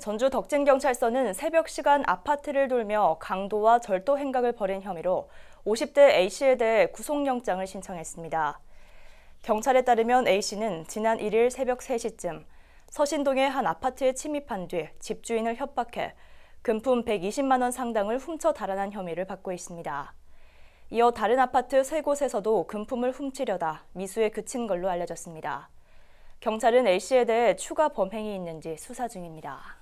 전주 덕진경찰서는 새벽 시간 아파트를 돌며 강도와 절도 행각을 벌인 혐의로 50대 A씨에 대해 구속영장을 신청했습니다. 경찰에 따르면 A씨는 지난 1일 새벽 3시쯤 서신동의 한 아파트에 침입한 뒤 집주인을 협박해 금품 120만 원 상당을 훔쳐 달아난 혐의를 받고 있습니다. 이어 다른 아파트 세 곳에서도 금품을 훔치려다 미수에 그친 걸로 알려졌습니다. 경찰은 A씨에 대해 추가 범행이 있는지 수사 중입니다.